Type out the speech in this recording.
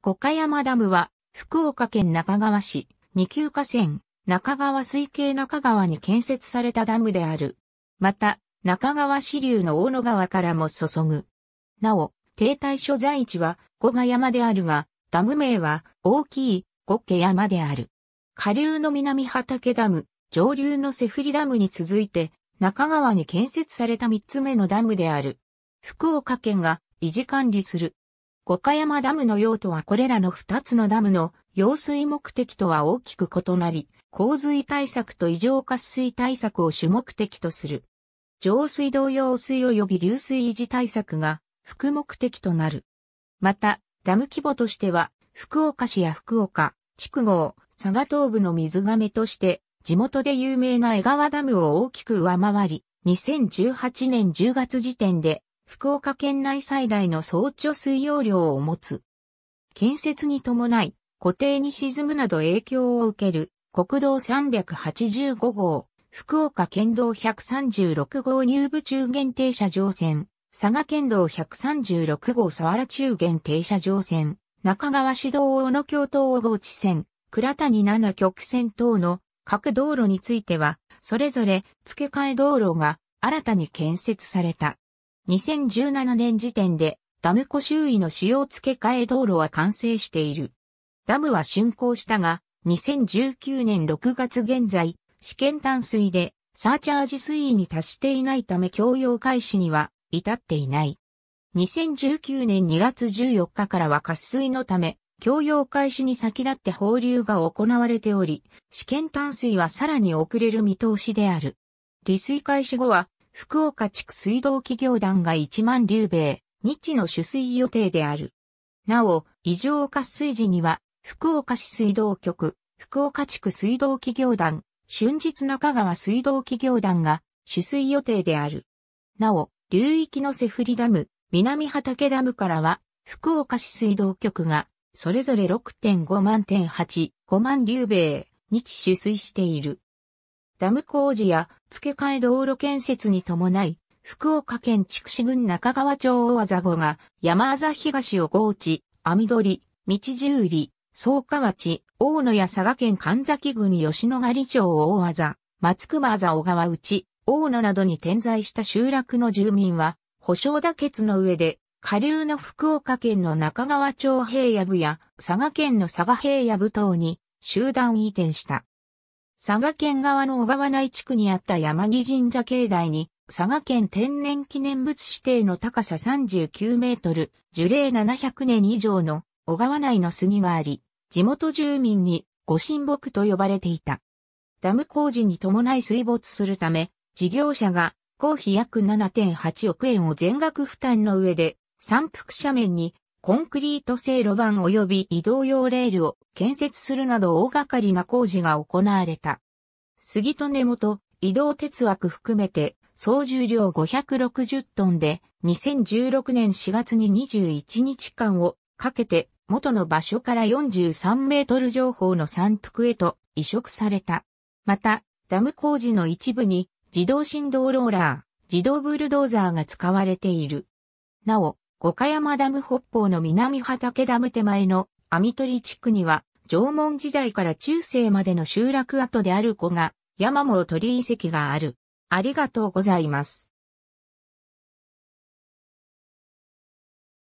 五箇山ダムは、福岡県中川市、二級河川、中川水系中川に建設されたダムである。また、中川支流の大野川からも注ぐ。なお、停滞所在地は五箇山であるが、ダム名は大きい五家山である。下流の南畑ダム、上流のセフリダムに続いて、中川に建設された三つ目のダムである。福岡県が維持管理する五箇山ダムの用途はこれらの二つのダムの用水目的とは大きく異なり、洪水対策と異常渇水対策を主目的とする。上水道用水及び流水維持対策が副目的となる。また、ダム規模としては、福岡市や福岡、筑後、佐賀東部の水亀として、地元で有名な江川ダムを大きく上回り、2018年10月時点で福岡県内最大の総貯水容量を持つ。建設に伴い、固定に沈むなど影響を受ける国道385号、福岡県道136号入部中限停車場線、佐賀県道136号沢原中限停車場線、中川市道小野京都大河地線、倉谷七曲線等の各道路については、それぞれ付け替え道路が新たに建設された。2017年時点でダム湖周囲の主要付け替え道路は完成している。ダムは竣工したが、2019年6月現在、試験淡水でサーチャージ水位に達していないため供用開始には至っていない。2019年2月14日からは渇水のため、供用開始に先立って放流が行われており、試験淡水はさらに遅れる見通しである。利水開始後は福岡地区水道企業団が1万流米、日の取水予定である。なお、異常渇水時には、福岡市水道局、福岡地区水道企業団、春日中川水道企業団が、取水予定である。なお、流域のセフリダム、南畑ダムからは、福岡市水道局が、それぞれ6.5万点8、5万流米、日取水している。ダム工事や付け替え道路建設に伴い、福岡県筑紫郡中川町大技後が山あざ東を高知、網取、道十里、草加町、大野や佐賀県神崎郡吉野ヶ里町大技、松熊あざ小川内、大野などに点在した集落の住民は、保証打結の上で、下流の福岡県の中川町平野部や佐賀県の佐賀平野部等に集団移転した。佐賀県側の小川内地区にあった山木神社境内に、佐賀県天然記念物指定の高さ39メートル、樹齢700年以上の小川内の杉があり、地元住民に御神木と呼ばれていた。ダム工事に伴い水没するため、事業者が公費約7.8億円を全額負担の上で、山腹斜面にコンクリート製路盤及び移動用レールを建設するなど大掛かりな工事が行われた。杉戸根元、移動鉄枠含めて総重量560トンで2016年4月に21日間をかけて元の場所から43メートル情報の山腹へと移植された。また、ダム工事の一部に自動振動ローラー、自動ブルドーザーが使われている。なお、五箇山ダム北方の南畑ダム手前の網取地区には、縄文時代から中世までの集落跡である子が、山も鳥遺跡がある。ありがとうございます。